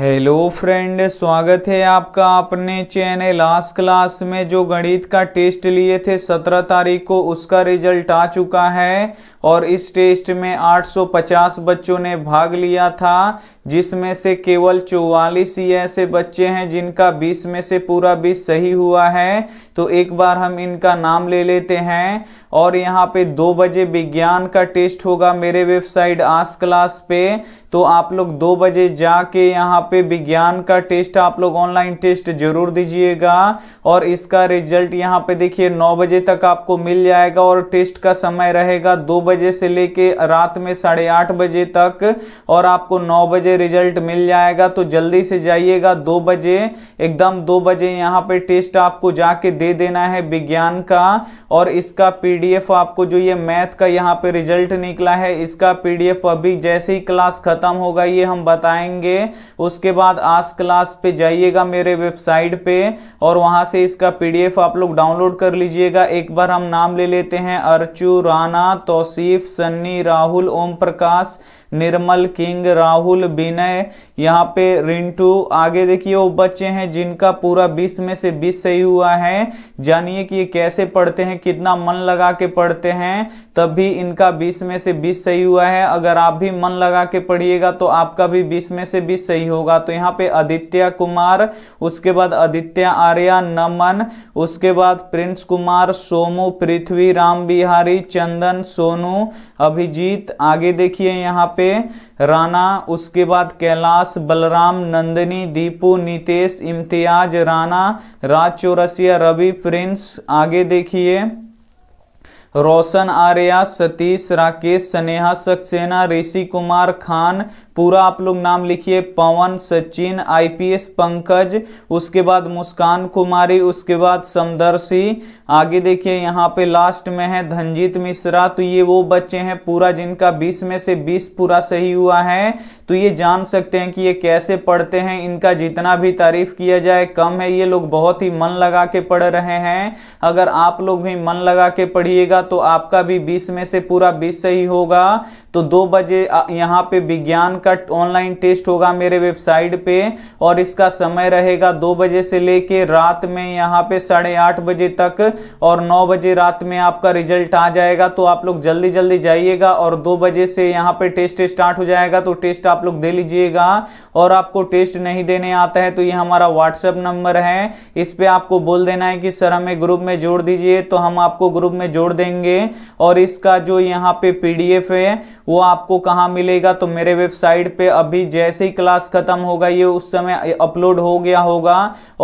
hello friend स्वागत है आपका अपने चैनल लास्ट क्लास में जो गणित का टेस्ट लिए थे 17 तारीख को उसका रिजल्ट आ चुका है और इस टेस्ट में 850 बच्चों ने भाग लिया था जिसमें से केवल चौवालीस ही ऐसे बच्चे हैं जिनका 20 में से पूरा 20 सही हुआ है तो एक बार हम इनका नाम ले लेते हैं और यहाँ पे दो बजे विज्ञान का टेस्ट होगा मेरे वेबसाइट आस क्लास पे तो आप लोग दो बजे जाके यहाँ पे विज्ञान का टेस्ट आप लोग ऑनलाइन टेस्ट जरूर दीजिएगा और इसका रिजल्ट यहाँ पे देखिए नौ बजे तक आपको मिल जाएगा और टेस्ट का समय रहेगा दो बजे से लेके रात में साढ़े आठ बजे तक और आपको नौ बजे रिजल्ट मिल जाएगा तो जल्दी से जाइएगा दो बजे एकदम दो बजे यहाँ पे टेस्ट आपको जाके दे देना है विज्ञान का और इसका पी आपको जो ये मैथ का यहाँ पे रिजल्ट निकला है इसका पी अभी जैसे ही क्लास खत्म होगा ये हम बताएंगे उसके बाद आज क्लास पे जाइएगा मेरे वेबसाइट पे और वहां से इसका पीडीएफ आप लोग डाउनलोड कर लीजिएगा एक बार हम नाम ले लेते हैं अर्चू राना तोसीफ सन्नी राहुल ओम प्रकाश निर्मल किंग राहुल विनय यहाँ पे रिंटू आगे देखिए वो बच्चे हैं जिनका पूरा 20 में से 20 सही हुआ है जानिए कि ये कैसे पढ़ते हैं कितना मन लगा के पढ़ते हैं तब भी इनका 20 में से 20 सही हुआ है अगर आप भी मन लगा के पढ़िएगा तो आपका भी 20 में से 20 सही हो होगा तो यहाँ पे आदित्य कुमार उसके बाद आदित्य आर्या नमन उसके बाद प्रिंस कुमार सोमू पृथ्वी राम बिहारी चंदन सोनू अभिजीत आगे देखिए यहाँ पे राणा उसके बाद कैलाश बलराम नंदनी दीपू नितेश इम्तियाज राणा राज चौरसिया रवि प्रिंस आगे देखिए रोशन आर्या सतीश राकेश स्नेहा सक्सेना ऋषि कुमार खान पूरा आप लोग नाम लिखिए पवन सचिन आईपीएस पंकज उसके बाद मुस्कान कुमारी उसके बाद समदर्शी आगे देखिए यहाँ पे लास्ट में है धनजीत मिश्रा तो ये वो बच्चे हैं पूरा जिनका 20 में से 20 पूरा सही हुआ है तो ये जान सकते हैं कि ये कैसे पढ़ते हैं इनका जितना भी तारीफ किया जाए कम है ये लोग बहुत ही मन लगा के पढ़ रहे हैं अगर आप लोग भी मन लगा के पढ़िएगा होगा तो आपका भी बीस में से पूरा बीस सही होगा तो दो बजे यहाँ पे विज्ञान का ऑनलाइन टेस्ट होगा मेरे वेबसाइट पे और इसका समय रहेगा दो बजे से लेके रात में यहाँ पे साढ़े आठ बजे तक और नौ बजे रात में आपका रिजल्ट आ जाएगा तो आप लोग जल्दी जल्दी जाइएगा और दो बजे से यहाँ पे टेस्ट स्टार्ट हो जाएगा तो टेस्ट आप लोग दे लीजिएगा और आपको टेस्ट नहीं देने आता है तो ये हमारा व्हाट्सएप नंबर है इस पर आपको बोल देना है कि सर हमें ग्रुप में जोड़ दीजिए तो हम आपको ग्रुप में जोड़ देंगे करेंगे और इसका जो यहाँ पे पीडीएफ है वो आपको कहाँ मिलेगा तो मेरे वेबसाइट पे अभी जैसे ही क्लास खत्म होगा ये उस समय अपलोड हो गया होगा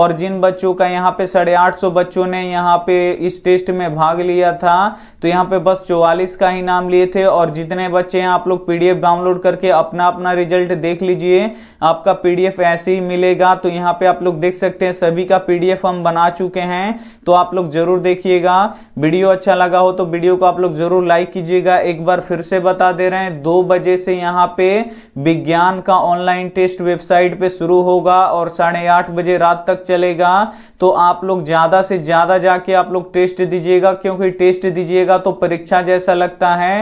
और जिन बच्चों का यहाँ पे साढ़े आठ सौ बच्चों ने यहाँ पे इस टेस्ट में भाग लिया था तो यहाँ पे बस चौवालीस का ही नाम लिए थे और जितने बच्चे हैं आप लोग पीडीएफ डाउनलोड करके अपना अपना रिजल्ट देख लीजिए आपका पीडीएफ ऐसे ही मिलेगा तो यहाँ पे आप लोग देख सकते हैं सभी का पीडीएफ हम बना चुके हैं तो आप लोग जरूर देखिएगा वीडियो अच्छा लगा हो तो वीडियो को आप लोग जरूर लाइक कीजिएगा एक बार फिर से बता दे रहे हैं दो बजे से यहाँ पे विज्ञान का ऑनलाइन टेस्ट वेबसाइट पे शुरू होगा और साढ़े आठ बजे रात तक चलेगा तो आप लोग ज़्यादा से ज़्यादा जाके आप लोग टेस्ट दीजिएगा क्योंकि टेस्ट दीजिएगा तो परीक्षा जैसा लगता है